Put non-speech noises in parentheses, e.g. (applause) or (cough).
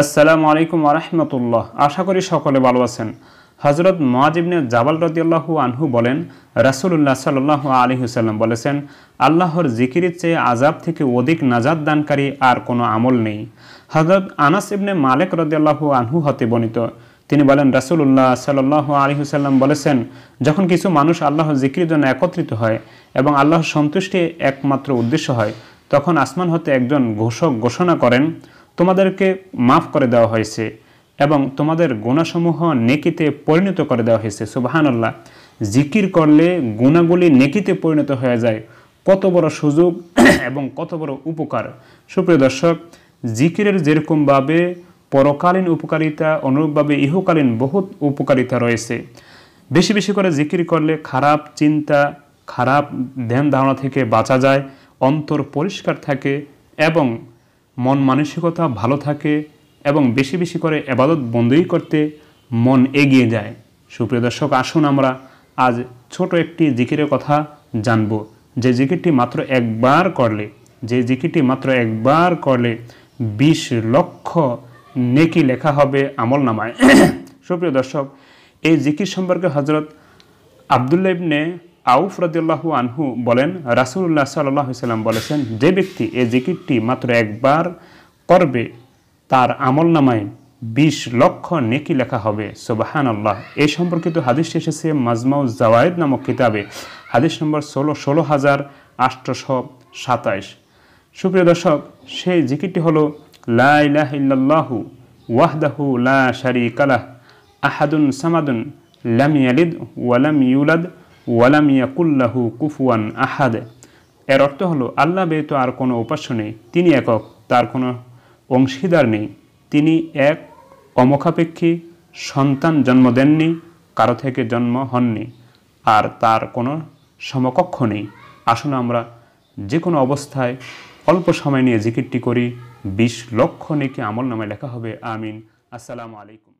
আসসালামু আলাইকুম আরহামতুল্লাহ আশা করি সকলে ভালো আছেন হজরত মাজিবনে জাবাল রদিয়াল্লাহ আনহু বলেন রাসুলুল্লাহ সাল্লাহ হুসাল্লাম বলেছেন আল্লাহর জিকিরির চেয়ে আজাব থেকে অধিক নাজাদ দানকারী আর কোনো আমল নেই হজরত আনাস ইবনে মালিক রদিয়াল্লাহু আনহু হতে বর্ণিত তিনি বলেন রাসুলুল্লাহ সাল্লাহ হুসাল্লাম বলেছেন যখন কিছু মানুষ আল্লাহ জিকির জন্য একত্রিত হয় এবং আল্লাহর সন্তুষ্টি একমাত্র উদ্দেশ্য হয় তখন আসমান হতে একজন ঘোষক ঘোষণা করেন তোমাদেরকে মাফ করে দেওয়া হয়েছে এবং তোমাদের গুণাসমূহ নেকিতে পরিণত করে দেওয়া হয়েছে সুবাহানাল্লাহ জিকির করলে গুণাগুলি নেকিতে পরিণত হয়ে যায় কত বড় সুযোগ (clears throat) এবং কত বড় উপকার সুপ্রিয় দর্শক জিকিরের যেরকমভাবে পরকালীন উপকারিতা অনুরূপভাবে ইহকালীন বহুত উপকারিতা রয়েছে বেশি বেশি করে জিকির করলে খারাপ চিন্তা খারাপ ধ্যান ধারণা থেকে বাঁচা যায় অন্তর পরিষ্কার থাকে এবং মন মানসিকতা ভালো থাকে এবং বেশি বেশি করে এবাদত বন্দী করতে মন এগিয়ে যায় সুপ্রিয় দর্শক আসুন আমরা আজ ছোট একটি জিকিরের কথা জানব যে জিকিরটি মাত্র একবার করলে যে জিকিরটি মাত্র একবার করলে বিশ লক্ষ নেকি লেখা হবে আমল নামায় (clears throat) সুপ্রিয় দর্শক এই জিকির সম্পর্কে হজরত আবদুল্লাবনে আউফ রদুল্লাহ আনহু বলেন রাসুল্লাহ সাল্লাম বলেছেন যে ব্যক্তি এই জিকিরটি মাত্র একবার করবে তার আমল নামায় বিশ লক্ষ নেকি লেখা হবে সোবাহান আল্লাহ এ সম্পর্কিত হাদিস এসেছে মাজমাউ জাওয়ায়দ নামক কিতাবে হাদিস নম্বর ষোলো ষোলো হাজার আটশোশো সাতাইশ সুপ্রিয় দর্শক সেই জিকিরটি হল লাহু ওয়াহদাহু লা শারি কালাহ আহাদুন সামাদুন লাম ইয়ালিদ ওয়ালাম ইউলাদ ওয়ালাম ইয়াকুল্লাহু কুফুয়ান আহাদে এর অর্থ হলো আল্লাহ ব্যতীত আর কোনো উপাস্য নেই তিনি একক তার কোনো অংশীদার নেই তিনি এক অমুখাপেক্ষী সন্তান জন্ম দেননি কারো থেকে জন্ম হননি আর তার কোনো সমকক্ষ নেই আসুন আমরা যে কোনো অবস্থায় অল্প সময় নিয়ে জিকিরটি করি বিশ লক্ষ নেকি আমল নামে লেখা হবে আমিন আসসালামু আলাইকুম